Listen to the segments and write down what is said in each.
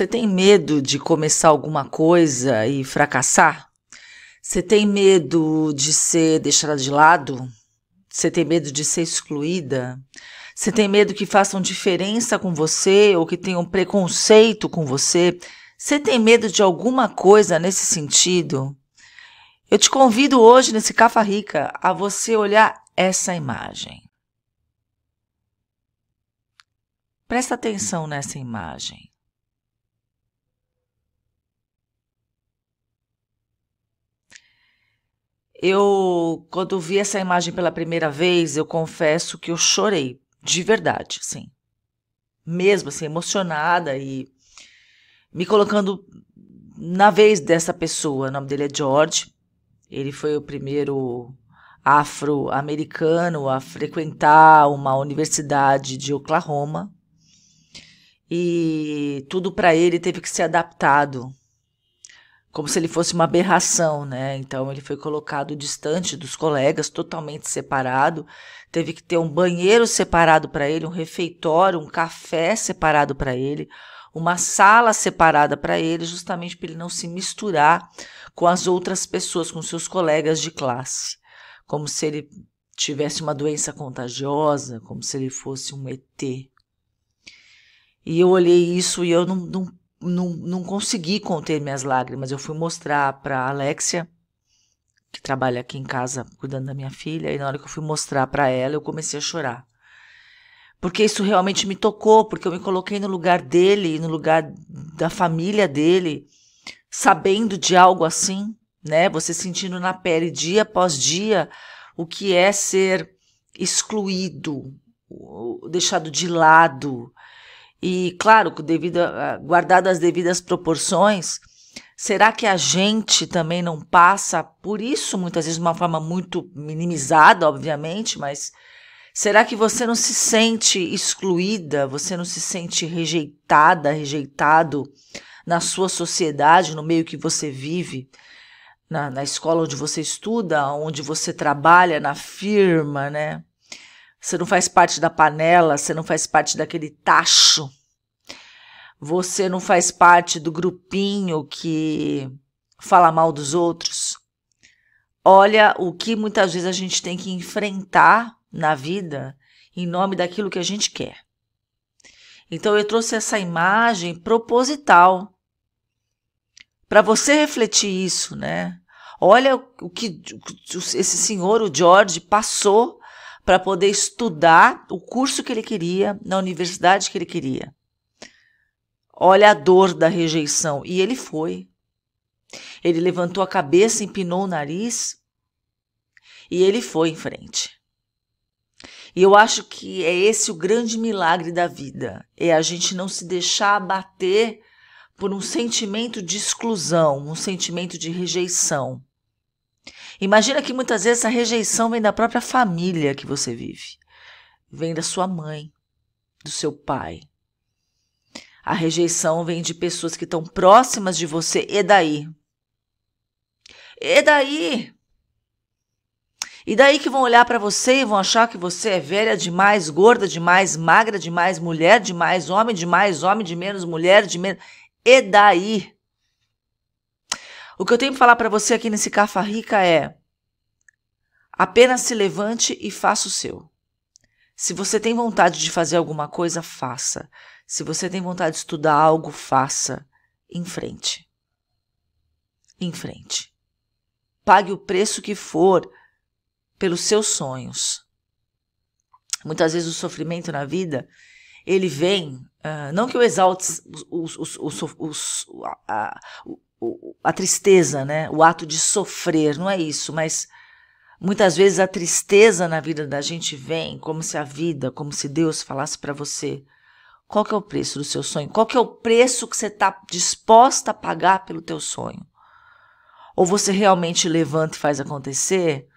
Você tem medo de começar alguma coisa e fracassar? Você tem medo de ser deixada de lado? Você tem medo de ser excluída? Você tem medo que façam diferença com você ou que tenham preconceito com você? Você tem medo de alguma coisa nesse sentido? Eu te convido hoje, nesse Cafa Rica, a você olhar essa imagem. Presta atenção nessa imagem. Eu, quando vi essa imagem pela primeira vez, eu confesso que eu chorei, de verdade, sim. Mesmo assim, emocionada e me colocando na vez dessa pessoa. O nome dele é George. Ele foi o primeiro afro-americano a frequentar uma universidade de Oklahoma. E tudo para ele teve que ser adaptado como se ele fosse uma aberração, né? Então ele foi colocado distante dos colegas, totalmente separado. Teve que ter um banheiro separado para ele, um refeitório, um café separado para ele, uma sala separada para ele, justamente para ele não se misturar com as outras pessoas, com seus colegas de classe, como se ele tivesse uma doença contagiosa, como se ele fosse um ET. E eu olhei isso e eu não, não não, não consegui conter minhas lágrimas. Eu fui mostrar para Alexia, que trabalha aqui em casa cuidando da minha filha, e na hora que eu fui mostrar para ela, eu comecei a chorar. Porque isso realmente me tocou, porque eu me coloquei no lugar dele, no lugar da família dele, sabendo de algo assim, né? Você sentindo na pele dia após dia o que é ser excluído, deixado de lado, e, claro, devido ah, guardado as devidas proporções, será que a gente também não passa por isso, muitas vezes de uma forma muito minimizada, obviamente, mas será que você não se sente excluída, você não se sente rejeitada, rejeitado na sua sociedade, no meio que você vive? Na, na escola onde você estuda, onde você trabalha, na firma, né? Você não faz parte da panela, você não faz parte daquele tacho. Você não faz parte do grupinho que fala mal dos outros. Olha o que muitas vezes a gente tem que enfrentar na vida em nome daquilo que a gente quer. Então eu trouxe essa imagem proposital para você refletir isso, né? Olha o que esse senhor, o George, passou para poder estudar o curso que ele queria, na universidade que ele queria. Olha a dor da rejeição. E ele foi. Ele levantou a cabeça, empinou o nariz e ele foi em frente. E eu acho que é esse o grande milagre da vida: é a gente não se deixar abater por um sentimento de exclusão, um sentimento de rejeição. Imagina que muitas vezes essa rejeição vem da própria família que você vive, vem da sua mãe, do seu pai. A rejeição vem de pessoas que estão próximas de você, e daí? E daí? E daí que vão olhar para você e vão achar que você é velha demais, gorda demais, magra demais, mulher demais, homem demais, homem de menos, mulher de menos. E daí? O que eu tenho para falar para você aqui nesse Cafa Rica é: apenas se levante e faça o seu. Se você tem vontade de fazer alguma coisa, faça. Se você tem vontade de estudar algo, faça. Em frente. Em frente. Pague o preço que for pelos seus sonhos. Muitas vezes o sofrimento na vida, ele vem, uh, não que eu exalte os, os, os, os a, a, a tristeza, né? O ato de sofrer, não é isso, mas muitas vezes a tristeza na vida da gente vem como se a vida, como se Deus falasse para você: qual que é o preço do seu sonho? Qual que é o preço que você está disposta a pagar pelo teu sonho? Ou você realmente levanta e faz acontecer,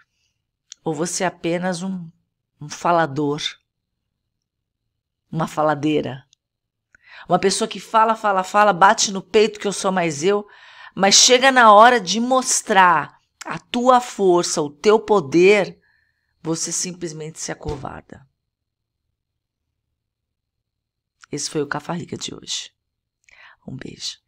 ou você é apenas um, um falador, uma faladeira. Uma pessoa que fala, fala, fala, bate no peito que eu sou mais eu, mas chega na hora de mostrar a tua força, o teu poder, você simplesmente se acovarda. Esse foi o Cafarriga de hoje. Um beijo.